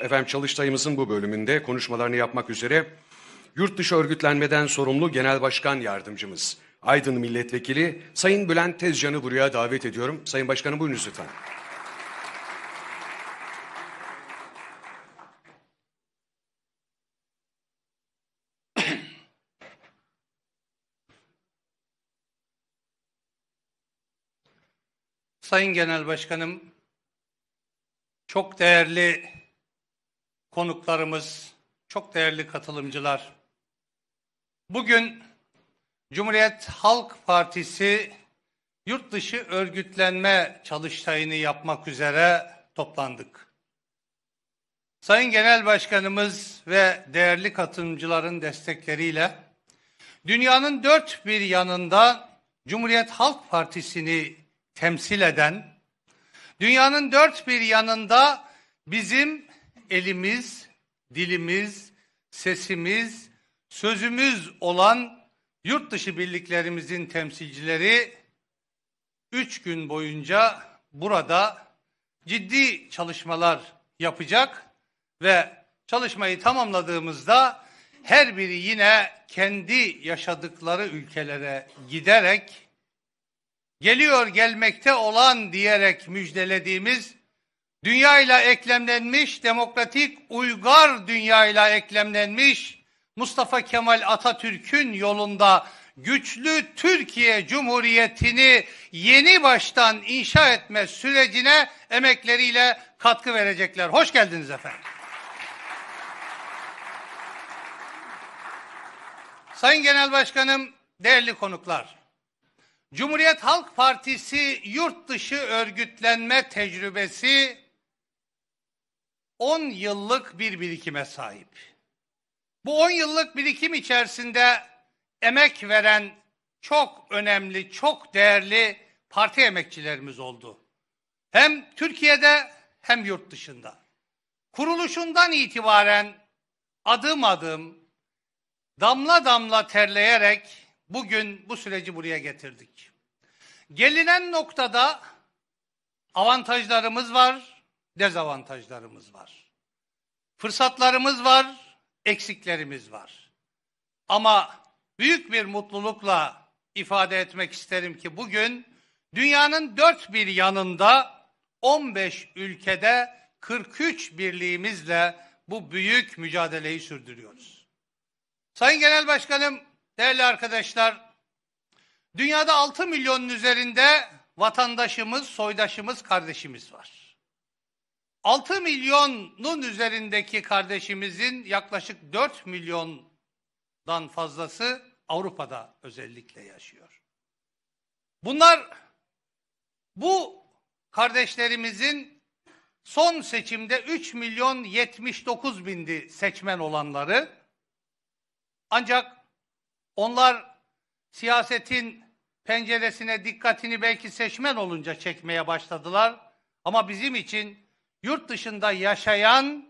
Efendim Çalıştay'ımızın bu bölümünde konuşmalarını yapmak üzere yurt dışı örgütlenmeden sorumlu Genel Başkan Yardımcımız Aydın Milletvekili Sayın Bülent Tezcan'ı buraya davet ediyorum. Sayın Başkanım buyurunuz lütfen. Sayın Genel Başkanım, çok değerli konuklarımız, çok değerli katılımcılar. Bugün Cumhuriyet Halk Partisi yurtdışı örgütlenme çalıştayını yapmak üzere toplandık. Sayın Genel Başkanımız ve değerli katılımcıların destekleriyle dünyanın dört bir yanında Cumhuriyet Halk Partisi'ni temsil eden, dünyanın dört bir yanında bizim elimiz, dilimiz, sesimiz, sözümüz olan yurt dışı birliklerimizin temsilcileri üç gün boyunca burada ciddi çalışmalar yapacak ve çalışmayı tamamladığımızda her biri yine kendi yaşadıkları ülkelere giderek geliyor gelmekte olan diyerek müjdelediğimiz dünyayla eklemlenmiş, demokratik, uygar dünyayla eklemlenmiş Mustafa Kemal Atatürk'ün yolunda güçlü Türkiye Cumhuriyeti'ni yeni baştan inşa etme sürecine emekleriyle katkı verecekler. Hoş geldiniz efendim. Sayın Genel Başkanım, değerli konuklar. Cumhuriyet Halk Partisi yurt dışı örgütlenme tecrübesi 10 yıllık bir birikime sahip. Bu 10 yıllık birikim içerisinde emek veren çok önemli, çok değerli parti emekçilerimiz oldu. Hem Türkiye'de hem yurt dışında. Kuruluşundan itibaren adım adım, damla damla terleyerek bugün bu süreci buraya getirdik. Gelinen noktada avantajlarımız var, dezavantajlarımız var. Fırsatlarımız var, eksiklerimiz var. Ama büyük bir mutlulukla ifade etmek isterim ki bugün dünyanın dört bir yanında 15 ülkede 43 birliğimizle bu büyük mücadeleyi sürdürüyoruz. Sayın Genel Başkanım, değerli arkadaşlar, dünyada 6 milyonun üzerinde vatandaşımız, soydaşımız, kardeşimiz var. 6 milyonun üzerindeki kardeşimizin yaklaşık 4 milyondan fazlası Avrupa'da özellikle yaşıyor. Bunlar bu kardeşlerimizin son seçimde 3 milyon 79 bindi seçmen olanları. Ancak onlar siyasetin penceresine dikkatini belki seçmen olunca çekmeye başladılar. Ama bizim için yurt dışında yaşayan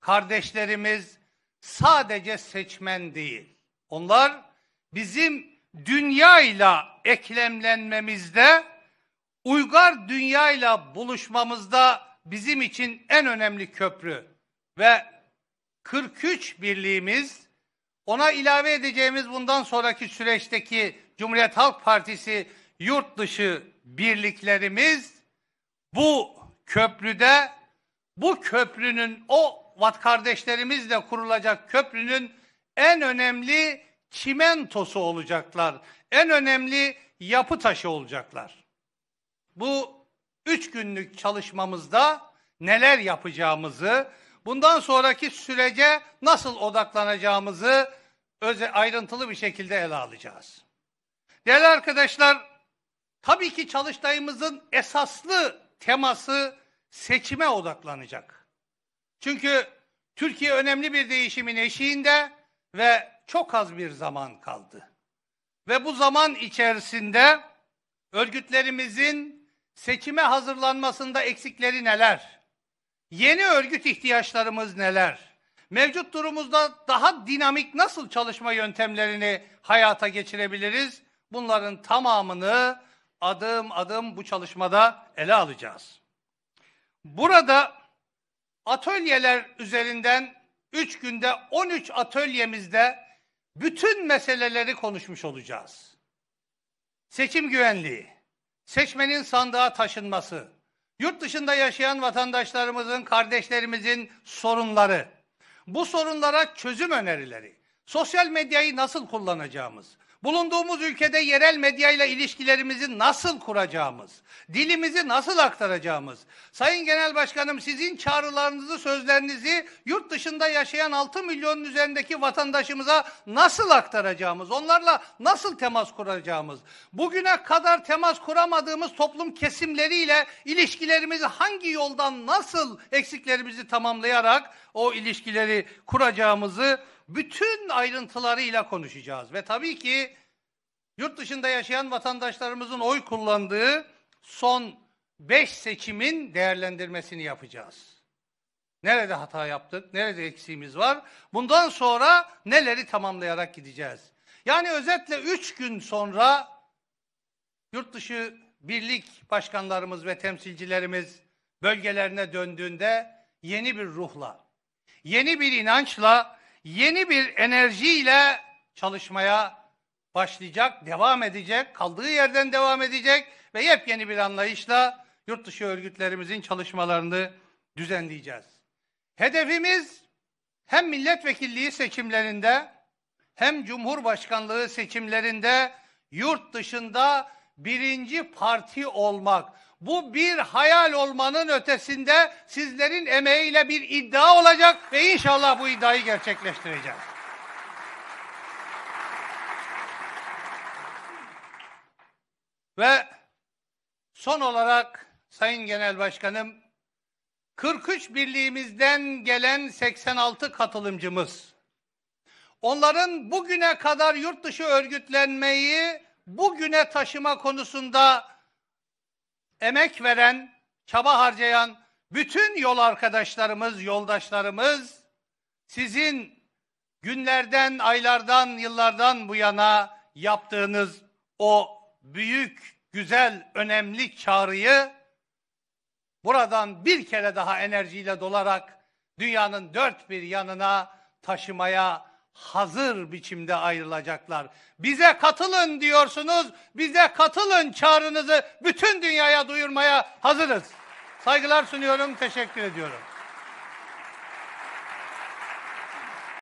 kardeşlerimiz sadece seçmen değil. Onlar bizim dünyayla eklemlenmemizde, uygar dünyayla buluşmamızda bizim için en önemli köprü ve 43 birliğimiz ona ilave edeceğimiz bundan sonraki süreçteki Cumhuriyet Halk Partisi yurt dışı birliklerimiz bu köprüde bu köprünün o vat kardeşlerimizle kurulacak köprünün en önemli çimentosu olacaklar. En önemli yapı taşı olacaklar. Bu üç günlük çalışmamızda neler yapacağımızı, bundan sonraki sürece nasıl odaklanacağımızı öze ayrıntılı bir şekilde ele alacağız. Değerli arkadaşlar, tabii ki çalıştayımızın esaslı teması seçime odaklanacak. Çünkü Türkiye önemli bir değişimin eşiğinde ve çok az bir zaman kaldı. Ve bu zaman içerisinde örgütlerimizin seçime hazırlanmasında eksikleri neler? Yeni örgüt ihtiyaçlarımız neler? Mevcut durumumuzda daha dinamik nasıl çalışma yöntemlerini hayata geçirebiliriz? Bunların tamamını adım adım bu çalışmada ele alacağız. Burada atölyeler üzerinden 3 günde 13 atölyemizde bütün meseleleri konuşmuş olacağız. Seçim güvenliği, seçmenin sandığa taşınması, yurt dışında yaşayan vatandaşlarımızın, kardeşlerimizin sorunları, bu sorunlara çözüm önerileri, sosyal medyayı nasıl kullanacağımız, Bulunduğumuz ülkede yerel medyayla ilişkilerimizi nasıl kuracağımız, dilimizi nasıl aktaracağımız, Sayın Genel Başkanım sizin çağrılarınızı, sözlerinizi yurt dışında yaşayan 6 milyonun üzerindeki vatandaşımıza nasıl aktaracağımız, onlarla nasıl temas kuracağımız, bugüne kadar temas kuramadığımız toplum kesimleriyle ilişkilerimizi hangi yoldan nasıl eksiklerimizi tamamlayarak o ilişkileri kuracağımızı bütün ayrıntılarıyla konuşacağız. Ve tabii ki yurt dışında yaşayan vatandaşlarımızın oy kullandığı son 5 seçimin değerlendirmesini yapacağız. Nerede hata yaptık, nerede eksiğimiz var? Bundan sonra neleri tamamlayarak gideceğiz? Yani özetle 3 gün sonra yurt dışı birlik başkanlarımız ve temsilcilerimiz bölgelerine döndüğünde yeni bir ruhla, yeni bir inançla yeni bir enerjiyle çalışmaya başlayacak, devam edecek, kaldığı yerden devam edecek ve yepyeni bir anlayışla yurt dışı örgütlerimizin çalışmalarını düzenleyeceğiz. Hedefimiz hem milletvekilliği seçimlerinde hem cumhurbaşkanlığı seçimlerinde yurt dışında birinci parti olmak. Bu bir hayal olmanın ötesinde sizlerin emeğiyle bir iddia olacak ve inşallah bu iddiayı gerçekleştireceğiz. Ve son olarak Sayın Genel Başkanım 43 birliğimizden gelen 86 katılımcımız onların bugüne kadar yurt dışı örgütlenmeyi bugüne taşıma konusunda emek veren, çaba harcayan bütün yol arkadaşlarımız, yoldaşlarımız sizin günlerden, aylardan, yıllardan bu yana yaptığınız o büyük, güzel, önemli çağrıyı buradan bir kere daha enerjiyle dolarak dünyanın dört bir yanına taşımaya hazır biçimde ayrılacaklar. Bize katılın diyorsunuz, bize katılın çağrınızı bütün dünyaya duyurmaya hazırız. Saygılar sunuyorum, teşekkür ediyorum.